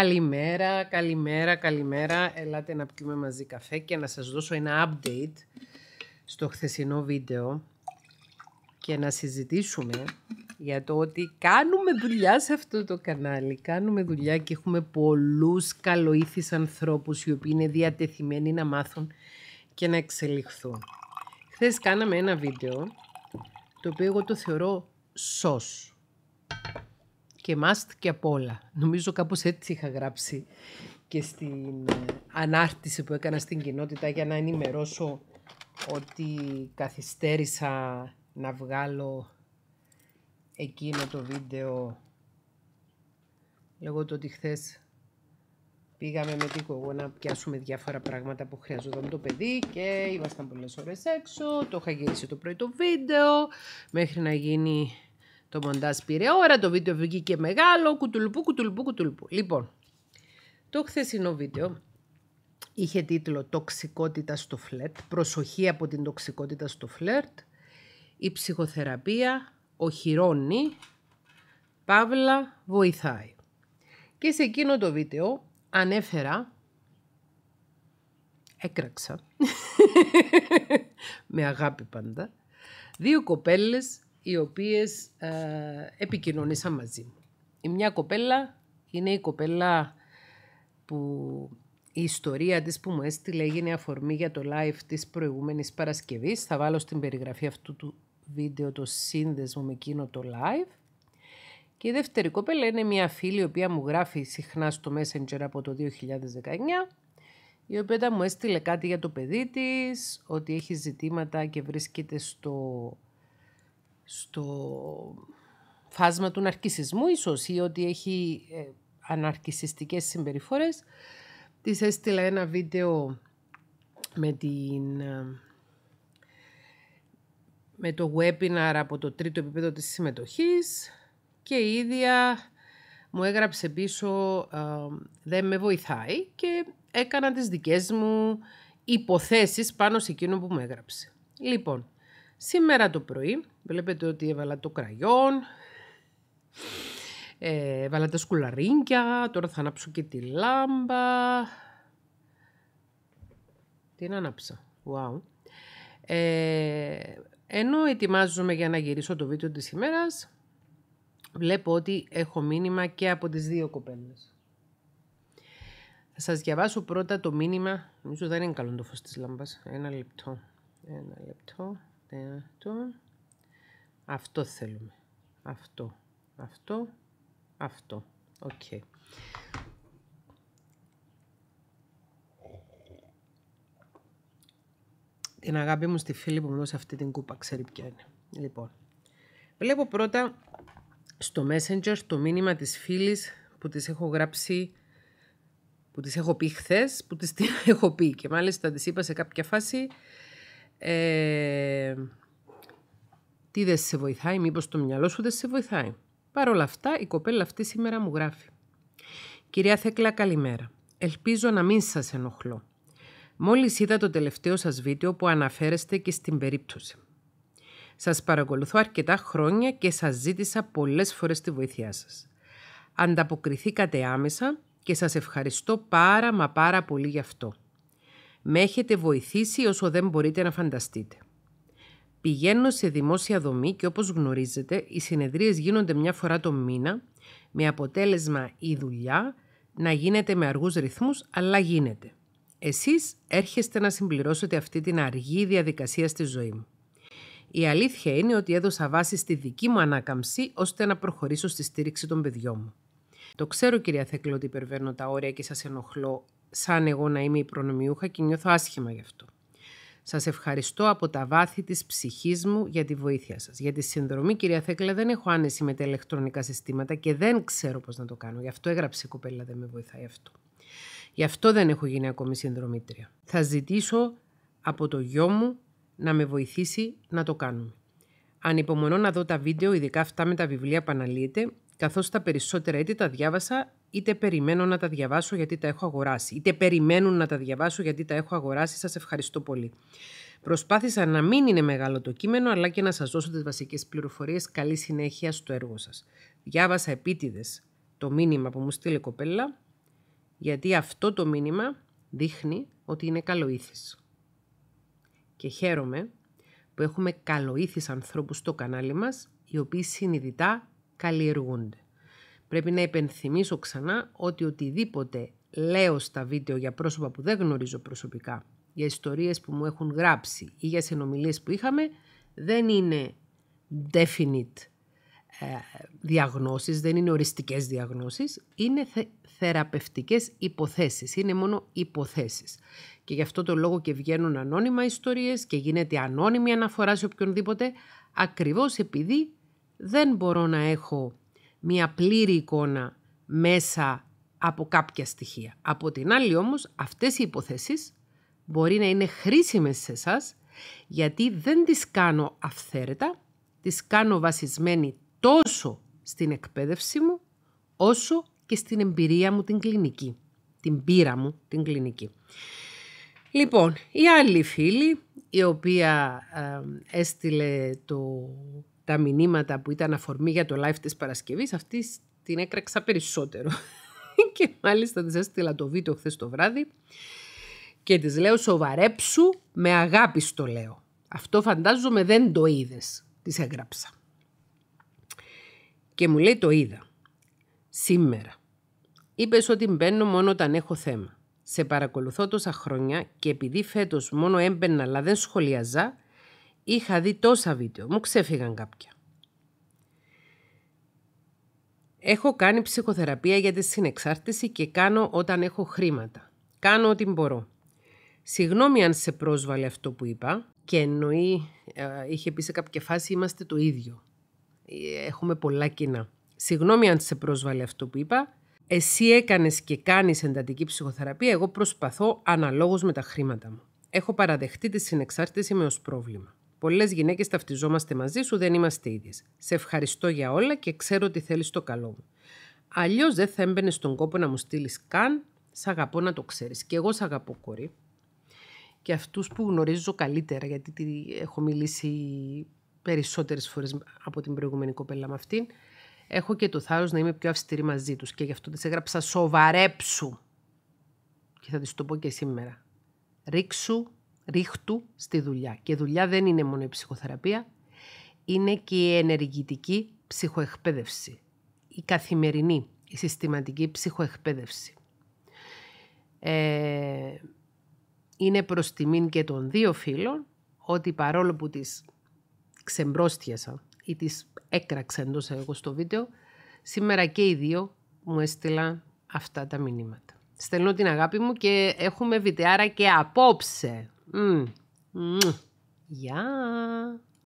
Καλημέρα, καλημέρα, καλημέρα. Ελάτε να πιούμε μαζί καφέ και να σας δώσω ένα update στο χθεσινό βίντεο και να συζητήσουμε για το ότι κάνουμε δουλειά σε αυτό το κανάλι. Κάνουμε δουλειά και έχουμε πολλούς καλοήθεις ανθρώπους οι οποίοι είναι διατεθειμένοι να μάθουν και να εξελιχθούν. Χθες κάναμε ένα βίντεο το οποίο εγώ το θεωρώ σως και must και απ' όλα. Νομίζω κάπως έτσι είχα γράψει και στην ε, ανάρτηση που έκανα στην κοινότητα για να ενημερώσω ότι καθυστέρησα να βγάλω εκείνο το βίντεο λόγω του ότι χθες πήγαμε με την εγώ να πιάσουμε διάφορα πράγματα που χρειαζόταν το παιδί και ήμασταν πολλές ώρες έξω, το είχα γυρίσει το πρωί το βίντεο μέχρι να γίνει το μοντάζ πήρε ώρα, το βίντεο βγήκε μεγάλο, κουτουλπού, κουτουλπού, κουτουλπού. Λοιπόν, το χθεσινό βίντεο είχε τίτλο «Τοξικότητα στο φλερτ», «Προσοχή από την τοξικότητα στο φλερτ», «Η ψυχοθεραπεία οχυρώνει, παύλα βοηθάει». Και σε εκείνο το βίντεο ανέφερα, έκραξα, με αγάπη πάντα, δύο κοπέλες οι οποίες ε, επικοινωνήσαν μαζί μου. Η μια κοπέλα είναι η κοπέλα που η ιστορία της που μου έστειλε έγινε αφορμή για το live της προηγούμενης Παρασκευής. Θα βάλω στην περιγραφή αυτού του βίντεο το σύνδεσμο με εκείνο το live. Και η δεύτερη κοπέλα είναι μια φίλη η οποία μου γράφει συχνά στο Messenger από το 2019 η οποία μου έστειλε κάτι για το παιδί της, ότι έχει ζητήματα και βρίσκεται στο στο φάσμα του ναρκισισμού ίσως ή ότι έχει ε, αναρκισιστικές συμπεριφορές. Της έστειλα ένα βίντεο με, την, ε, με το webinar από το τρίτο επίπεδο της συμμετοχής και η ίδια μου έγραψε πίσω ε, «Δεν με βοηθάει» και έκανα τις δικές μου υποθέσεις πάνω σε εκείνο που μου έγραψε. Λοιπόν, σήμερα το πρωί Βλέπετε ότι έβαλα το κραγιόν, ε, έβαλα τα σκουλαρίνκια, τώρα θα ανάψω και τη λάμπα. Την άναψα. Wow. Ε, ενώ ετοιμάζομαι για να γυρίσω το βίντεο της ημέρας, βλέπω ότι έχω μήνυμα και από τις δύο κοπέλες. Θα σας διαβάσω πρώτα το μήνυμα. Νομίζω δεν είναι καλό το φως της λάμπας. Ένα λεπτό. Ένα λεπτό. Ένα λεπτό. Αυτό θέλουμε. Αυτό, αυτό, αυτό. Οκ. Okay. Την αγάπη μου στη φίλη που μου δώσε αυτή την κούπα, ξέρει ποια είναι. Λοιπόν, βλέπω πρώτα στο Messenger το μήνυμα της φίλης που της έχω γράψει, που της έχω πει χθες, που της την έχω πει και μάλιστα της είπα σε κάποια φάση... Ε, τι δεν σε βοηθάει, μήπως το μυαλό σου δεν σε βοηθάει. Παρ' όλα αυτά, η κοπέλα αυτή σήμερα μου γράφει. Κυρία Θέκλα, καλημέρα. Ελπίζω να μην σας ενοχλώ. Μόλις είδα το τελευταίο σας βίντεο που αναφέρεστε και στην περίπτωση. Σας παρακολουθώ αρκετά χρόνια και σας ζήτησα πολλές φορές τη βοήθειά σας. Ανταποκριθήκατε άμεσα και σας ευχαριστώ πάρα μα πάρα πολύ γι' αυτό. Με έχετε βοηθήσει όσο δεν μπορείτε να φανταστείτε. Πηγαίνω σε δημόσια δομή και όπως γνωρίζετε οι συνεδρίες γίνονται μια φορά το μήνα με αποτέλεσμα η δουλειά να γίνεται με αργούς ρυθμούς αλλά γίνεται. Εσείς έρχεστε να συμπληρώσετε αυτή την αργή διαδικασία στη ζωή μου. Η αλήθεια είναι ότι έδωσα βάση στη δική μου ανάκαμψη ώστε να προχωρήσω στη στήριξη των παιδιών μου. Το ξέρω κυρία Θεκλώ ότι υπερβαίνω τα όρια και σας ενοχλώ σαν εγώ να είμαι η προνομιούχα και νιώθω άσχημα γι' αυτό. Σας ευχαριστώ από τα βάθη της ψυχής μου για τη βοήθεια σας. Για τη συνδρομή, κυρία Θέκλα, δεν έχω άνεση με τα ηλεκτρονικά συστήματα και δεν ξέρω πώς να το κάνω. Γι' αυτό έγραψε η κοπέλα, δεν με βοηθάει αυτό. Γι' αυτό δεν έχω γίνει ακόμη συνδρομήτρια. Θα ζητήσω από το γιο μου να με βοηθήσει να το κάνουμε. Ανυπομονώ να δω τα βίντεο, ειδικά αυτά με τα βιβλία που αναλύεται, καθώς τα περισσότερα έτη τα διάβασα είτε περιμένω να τα διαβάσω γιατί τα έχω αγοράσει, είτε περιμένουν να τα διαβάσω γιατί τα έχω αγοράσει. Σας ευχαριστώ πολύ. Προσπάθησα να μην είναι μεγάλο το κείμενο, αλλά και να σας δώσω τις βασικές πληροφορίες. Καλή συνέχεια στο έργο σας. Διάβασα επίτηδες το μήνυμα που μου στείλε κοπέλα, γιατί αυτό το μήνυμα δείχνει ότι είναι καλοήθης. Και χαίρομαι που έχουμε καλοήθης ανθρώπους στο κανάλι μας, οι οποίοι συνειδητά καλλιεργούνται. Πρέπει να υπενθυμίσω ξανά ότι οτιδήποτε λέω στα βίντεο για πρόσωπα που δεν γνωρίζω προσωπικά, για ιστορίες που μου έχουν γράψει ή για συνομιλίες που είχαμε, δεν είναι definite ε, διαγνώσεις, δεν είναι οριστικές διαγνώσεις, είναι θε, θεραπευτικές υποθέσεις, είναι μόνο υποθέσεις. Και γι' αυτό το λόγο και βγαίνουν ανώνυμα ιστορίες και γίνεται ανώνυμη αναφορά σε οποιονδήποτε, ακριβώς επειδή δεν μπορώ να έχω μία πλήρη εικόνα μέσα από κάποια στοιχεία. Από την άλλη όμως αυτές οι υποθέσεις μπορεί να είναι χρήσιμες σε εσάς γιατί δεν τις κάνω αυθαίρετα, τις κάνω βασισμένη τόσο στην εκπαίδευση μου όσο και στην εμπειρία μου την κλινική, την πείρα μου την κλινική. Λοιπόν, η άλλη φίλη η οποία ε, έστειλε το τα μηνύματα που ήταν αφορμή για το live της Παρασκευής, αυτής την έκραξα περισσότερο. και μάλιστα της έστειλα το βίντεο χθες το βράδυ και της λέω σοβαρέψου με αγάπης στο λέω. Αυτό φαντάζομαι δεν το είδες, της έγραψα. Και μου λέει το είδα. Σήμερα. είπες ότι μπαίνω μόνο όταν έχω θέμα. Σε παρακολουθώ τόσα χρόνια και επειδή φέτος μόνο έμπαινα αλλά δεν σχολιαζά, είχα δει τόσα βίντεο, μου ξέφυγαν κάποια. Έχω κάνει ψυχοθεραπεία για τη συνεξάρτηση και κάνω όταν έχω χρήματα. Κάνω ό,τι μπορώ. Συγγνώμη αν σε πρόσβαλε αυτό που είπα και εννοεί, ε, είχε πει σε κάποια φάση είμαστε το ίδιο. Ε, έχουμε πολλά κοινά. Συγγνώμη αν σε πρόσβαλε αυτό που είπα. Εσύ έκανες και κάνεις εντατική ψυχοθεραπεία, εγώ προσπαθώ αναλόγως με τα χρήματα μου. Έχω παραδεχτεί τη συνεξάρτηση με ως πρόβλημα. Πολλές γυναίκες ταυτιζόμαστε μαζί σου, δεν είμαστε ίδιες. Σε ευχαριστώ για όλα και ξέρω ότι θέλεις το καλό μου. Αλλιώς δεν θα έμπαινες στον κόπο να μου στείλεις καν. Σ' αγαπώ να το ξέρεις. Και εγώ σ' αγαπώ, κορί. Και αυτούς που γνωρίζω καλύτερα, γιατί έχω μιλήσει περισσότερες φορές από την προηγούμενη κοπέλα με αυτήν, έχω και το θάρρος να είμαι πιο αυστηρή μαζί τους. Και γι' αυτό τη έγραψα σοβαρέψου. Και θα τη το πω και σήμερα. Ρίξου ρίχτου στη δουλειά. Και δουλειά δεν είναι μόνο η ψυχοθεραπεία, είναι και η ενεργητική ψυχοεκπαίδευση, η καθημερινή, η συστηματική ψυχοεκπαίδευση. Ε, είναι προς τιμήν και των δύο φίλων ότι παρόλο που τις ξεμπρόστιασα ή τις έκραξα εντός εγώ στο βίντεο, σήμερα και οι δύο μου έστειλαν αυτά τα μηνύματα. Στέλνω την αγάπη μου και έχουμε βιντεάρα και απόψε. Mm. Mm. Yeah.